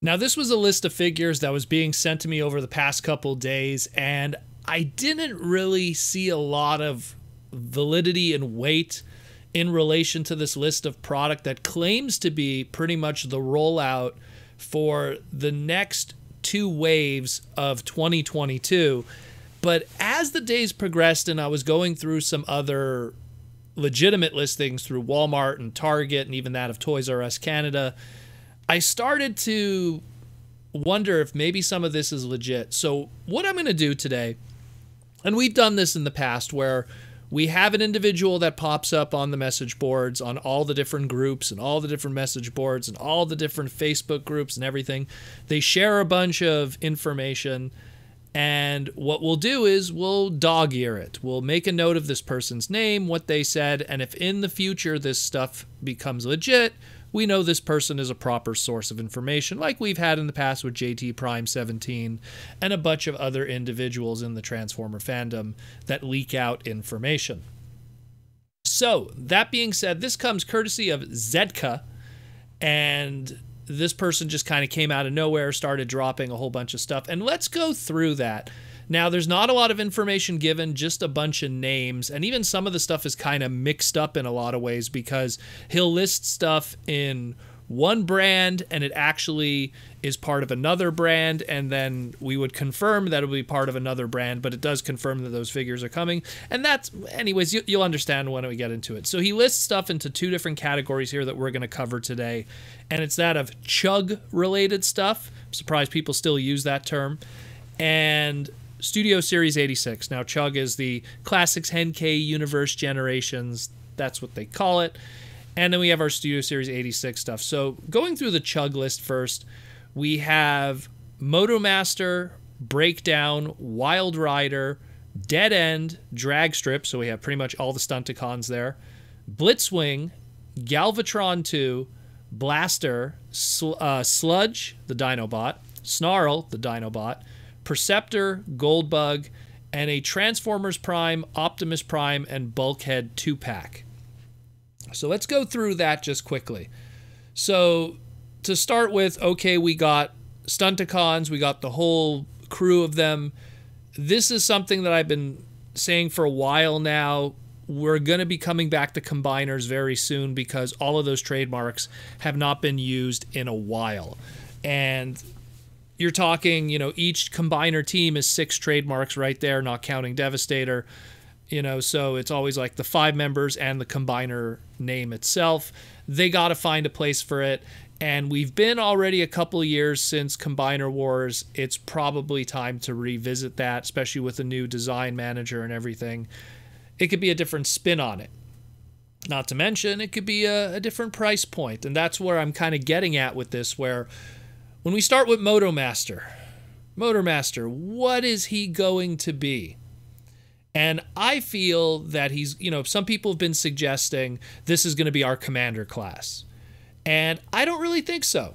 Now, this was a list of figures that was being sent to me over the past couple days, and I didn't really see a lot of validity and weight in relation to this list of product that claims to be pretty much the rollout for the next two waves of 2022. But as the days progressed and I was going through some other legitimate listings through Walmart and Target and even that of Toys R Us Canada, I started to wonder if maybe some of this is legit. So, what I'm going to do today, and we've done this in the past where we have an individual that pops up on the message boards, on all the different groups, and all the different message boards, and all the different Facebook groups, and everything. They share a bunch of information. And what we'll do is we'll dog ear it. We'll make a note of this person's name, what they said, and if in the future this stuff becomes legit, we know this person is a proper source of information, like we've had in the past with JT Prime 17 and a bunch of other individuals in the Transformer fandom that leak out information. So, that being said, this comes courtesy of Zedka, and this person just kind of came out of nowhere, started dropping a whole bunch of stuff. And let's go through that now, there's not a lot of information given, just a bunch of names. And even some of the stuff is kind of mixed up in a lot of ways because he'll list stuff in one brand and it actually is part of another brand and then we would confirm that it'll be part of another brand but it does confirm that those figures are coming and that's anyways you, will understand when we get into it so he lists stuff into two different categories here that we're going to cover today and it's that of chug related stuff I'm surprised people still use that term and Studio Series 86. Now, Chug is the Classics Henkei Universe Generations. That's what they call it. And then we have our Studio Series 86 stuff. So, going through the Chug list first, we have Motomaster, Breakdown, Wild Rider, Dead End, Drag Strip. So, we have pretty much all the Stunticons there. Blitzwing, Galvatron 2, Blaster, Sl uh, Sludge, the Dinobot, Snarl, the Dinobot, Perceptor, Goldbug, and a Transformers Prime, Optimus Prime, and Bulkhead 2 pack. So let's go through that just quickly. So to start with, okay, we got Stunticons, we got the whole crew of them. This is something that I've been saying for a while now. We're going to be coming back to combiners very soon because all of those trademarks have not been used in a while. And you're talking, you know, each combiner team is six trademarks right there, not counting Devastator. You know, so it's always like the five members and the combiner name itself. They got to find a place for it. And we've been already a couple years since Combiner Wars. It's probably time to revisit that, especially with a new design manager and everything. It could be a different spin on it. Not to mention, it could be a, a different price point. And that's where I'm kind of getting at with this, where when we start with Motomaster, Motormaster, what is he going to be? And I feel that he's, you know, some people have been suggesting this is going to be our commander class. And I don't really think so.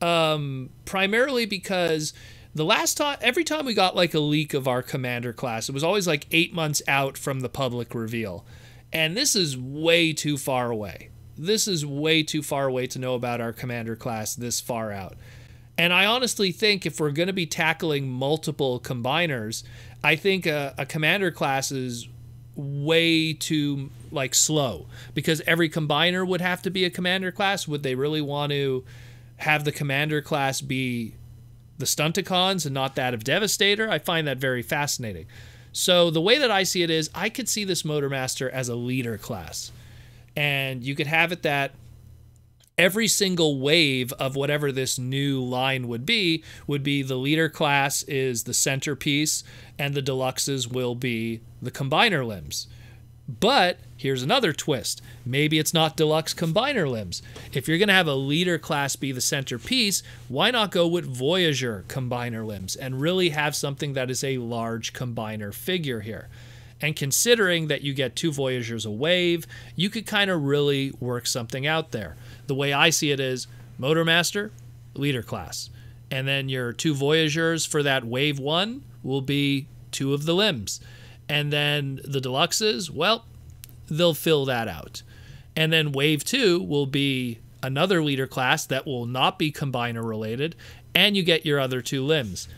Um, primarily because the last time, every time we got like a leak of our commander class, it was always like eight months out from the public reveal. And this is way too far away. This is way too far away to know about our commander class this far out. And I honestly think if we're going to be tackling multiple combiners, I think a, a commander class is way too like slow because every combiner would have to be a commander class. Would they really want to have the commander class be the Stunticons and not that of Devastator? I find that very fascinating. So the way that I see it is, I could see this Motor Master as a leader class, and you could have it that every single wave of whatever this new line would be would be the leader class is the centerpiece and the deluxes will be the combiner limbs but here's another twist maybe it's not deluxe combiner limbs if you're going to have a leader class be the centerpiece why not go with voyager combiner limbs and really have something that is a large combiner figure here and considering that you get two Voyagers a wave, you could kind of really work something out there. The way I see it is Motor Master, Leader class. And then your two Voyagers for that wave one will be two of the limbs. And then the Deluxes, well, they'll fill that out. And then wave two will be another leader class that will not be combiner related, and you get your other two limbs.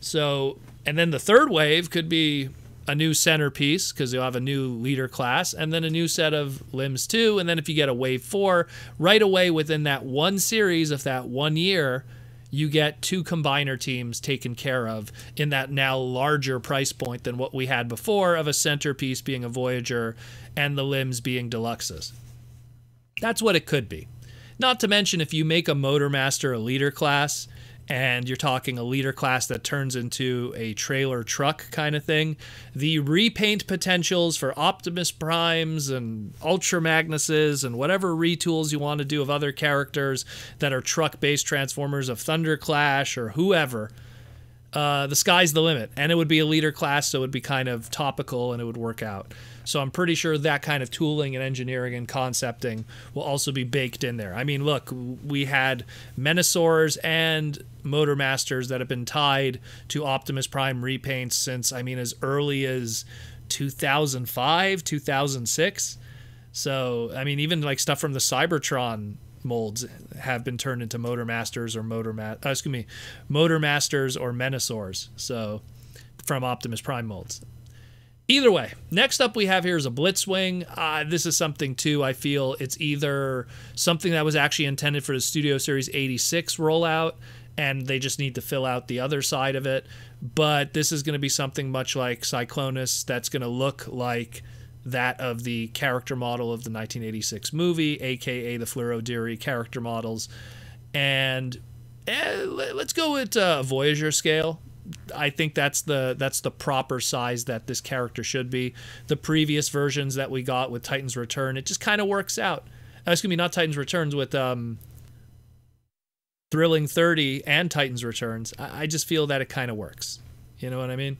So, and then the third wave could be a new centerpiece because you'll have a new leader class and then a new set of limbs too. And then if you get a wave four, right away within that one series of that one year, you get two combiner teams taken care of in that now larger price point than what we had before of a centerpiece being a Voyager and the limbs being deluxes. That's what it could be. Not to mention, if you make a Motor Master a leader class, and you're talking a leader class that turns into a trailer truck kind of thing. The repaint potentials for Optimus Primes and Ultra Magnuses and whatever retools you want to do of other characters that are truck based Transformers of Thunderclash or whoever uh, the sky's the limit. And it would be a leader class, so it would be kind of topical and it would work out. So I'm pretty sure that kind of tooling and engineering and concepting will also be baked in there. I mean, look, we had Menosaurs and Motor Masters that have been tied to Optimus Prime repaints since, I mean, as early as 2005, 2006. So, I mean, even like stuff from the Cybertron molds have been turned into Motor Masters or Motor Ma- uh, excuse me, Motor Masters or Menosaurs. So from Optimus Prime molds. Either way, next up we have here is a Blitzwing. Uh, this is something too. I feel it's either something that was actually intended for the Studio Series 86 rollout, and they just need to fill out the other side of it. But this is going to be something much like Cyclonus that's going to look like that of the character model of the 1986 movie, aka the Fleuro Deary character models. And eh, let's go at uh, Voyager scale. I think that's the that's the proper size that this character should be. The previous versions that we got with Titan's Return, it just kind of works out. Uh, excuse me, not Titan's Returns with um, Thrilling Thirty and Titan's Returns. I, I just feel that it kind of works. You know what I mean?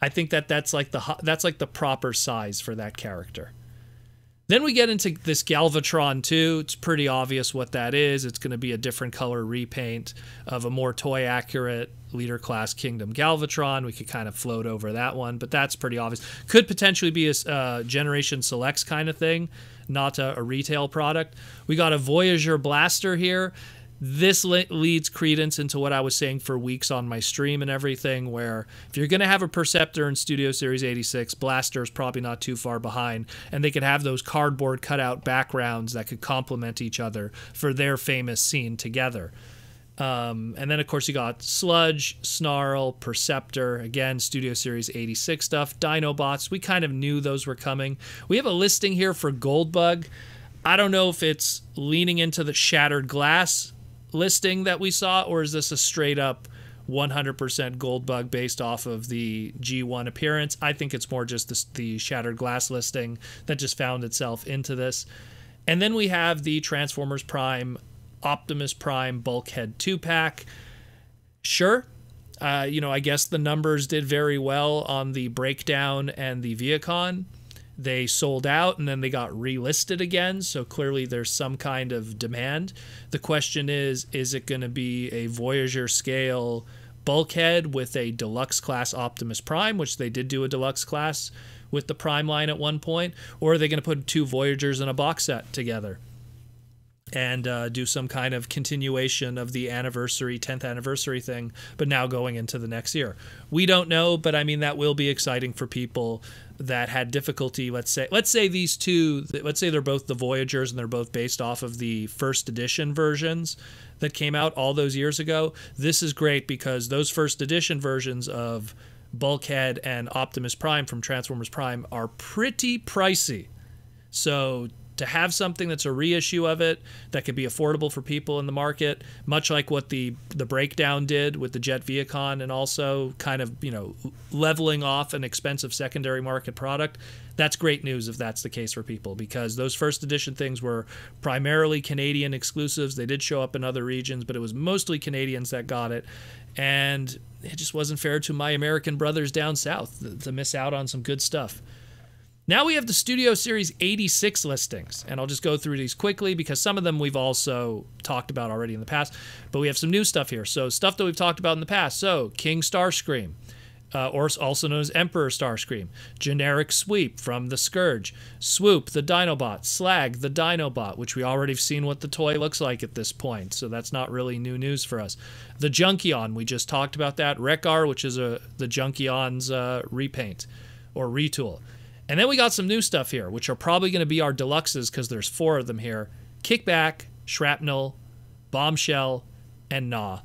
I think that that's like the that's like the proper size for that character. Then we get into this Galvatron 2. It's pretty obvious what that is. It's going to be a different color repaint of a more toy accurate leader class Kingdom Galvatron. We could kind of float over that one, but that's pretty obvious. Could potentially be a uh, Generation Selects kind of thing, not a, a retail product. We got a Voyager Blaster here, this le- leads credence into what I was saying for weeks on my stream and everything, where if you're going to have a Perceptor in Studio Series 86, Blaster is probably not too far behind, and they could have those cardboard cutout backgrounds that could complement each other for their famous scene together. Um, and then, of course, you got Sludge, Snarl, Perceptor, again, Studio Series 86 stuff, Dinobots. We kind of knew those were coming. We have a listing here for Goldbug. I don't know if it's leaning into the shattered glass listing that we saw, or is this a straight up 100% gold bug based off of the G1 appearance? I think it's more just the shattered glass listing that just found itself into this. And then we have the Transformers Prime Optimus Prime Bulkhead 2 pack. Sure. Uh, you know, I guess the numbers did very well on the breakdown and the Viacon, they sold out and then they got relisted again. So clearly there's some kind of demand. The question is is it going to be a Voyager scale bulkhead with a deluxe class Optimus Prime, which they did do a deluxe class with the Prime line at one point? Or are they going to put two Voyagers in a box set together? and uh, do some kind of continuation of the anniversary 10th anniversary thing but now going into the next year we don't know but i mean that will be exciting for people that had difficulty let's say let's say these two let's say they're both the voyagers and they're both based off of the first edition versions that came out all those years ago this is great because those first edition versions of bulkhead and optimus prime from transformers prime are pretty pricey so to have something that's a reissue of it that could be affordable for people in the market, much like what the the breakdown did with the Jet Viacon, and also kind of you know leveling off an expensive secondary market product. That's great news if that's the case for people because those first edition things were primarily Canadian exclusives. They did show up in other regions, but it was mostly Canadians that got it. And it just wasn't fair to my American brothers down south to miss out on some good stuff. Now we have the Studio Series 86 listings, and I'll just go through these quickly because some of them we've also talked about already in the past, but we have some new stuff here. So, stuff that we've talked about in the past. So, King Starscream, uh, or also known as Emperor Starscream, Generic Sweep from the Scourge, Swoop the Dinobot, Slag the Dinobot, which we already have seen what the toy looks like at this point, so that's not really new news for us. The Junkion, we just talked about that, Rekar, which is a, the Junkion's uh, repaint or retool. And then we got some new stuff here, which are probably going to be our deluxes because there's four of them here. Kickback, Shrapnel, Bombshell, and Gnaw.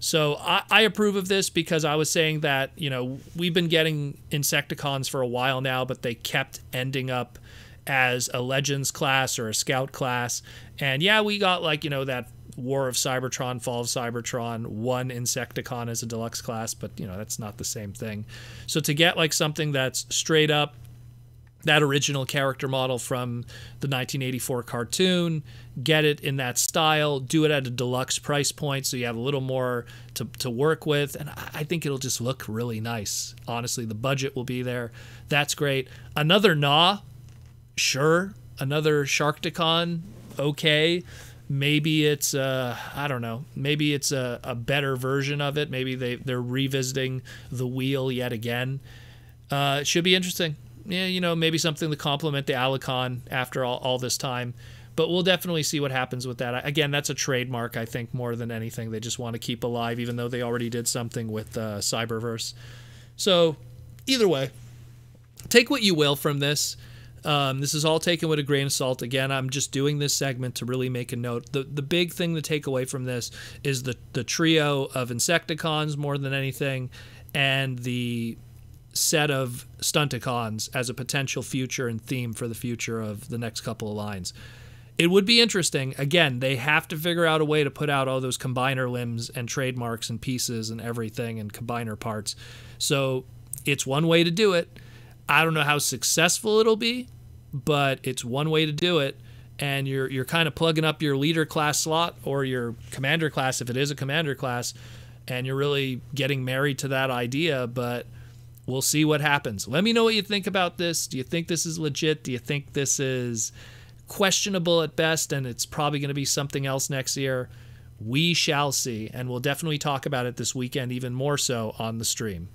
So I, I, approve of this because I was saying that, you know, we've been getting Insecticons for a while now, but they kept ending up as a Legends class or a Scout class. And yeah, we got like, you know, that War of Cybertron, Fall of Cybertron, one Insecticon as a deluxe class, but you know, that's not the same thing. So to get like something that's straight up that original character model from the 1984 cartoon, get it in that style, do it at a deluxe price point so you have a little more to, to work with. And I think it'll just look really nice. Honestly, the budget will be there. That's great. Another Gnaw, sure. Another Sharkticon, okay. Maybe it's a, uh, I don't know. Maybe it's a, a better version of it. Maybe they, they're revisiting the wheel yet again. Uh, it should be interesting yeah, you know, maybe something to complement the Alicon after all, all this time. But we'll definitely see what happens with that. Again, that's a trademark, I think, more than anything. They just want to keep alive, even though they already did something with uh, Cyberverse. So, either way, take what you will from this. Um, this is all taken with a grain of salt. Again, I'm just doing this segment to really make a note. The the big thing to take away from this is the the trio of Insecticons more than anything, and the set of stunticons as a potential future and theme for the future of the next couple of lines. It would be interesting. Again, they have to figure out a way to put out all those combiner limbs and trademarks and pieces and everything and combiner parts. So it's one way to do it. I don't know how successful it'll be, but it's one way to do it. And you're you're kind of plugging up your leader class slot or your commander class if it is a commander class, and you're really getting married to that idea, but We'll see what happens. Let me know what you think about this. Do you think this is legit? Do you think this is questionable at best and it's probably going to be something else next year? We shall see. And we'll definitely talk about it this weekend, even more so on the stream.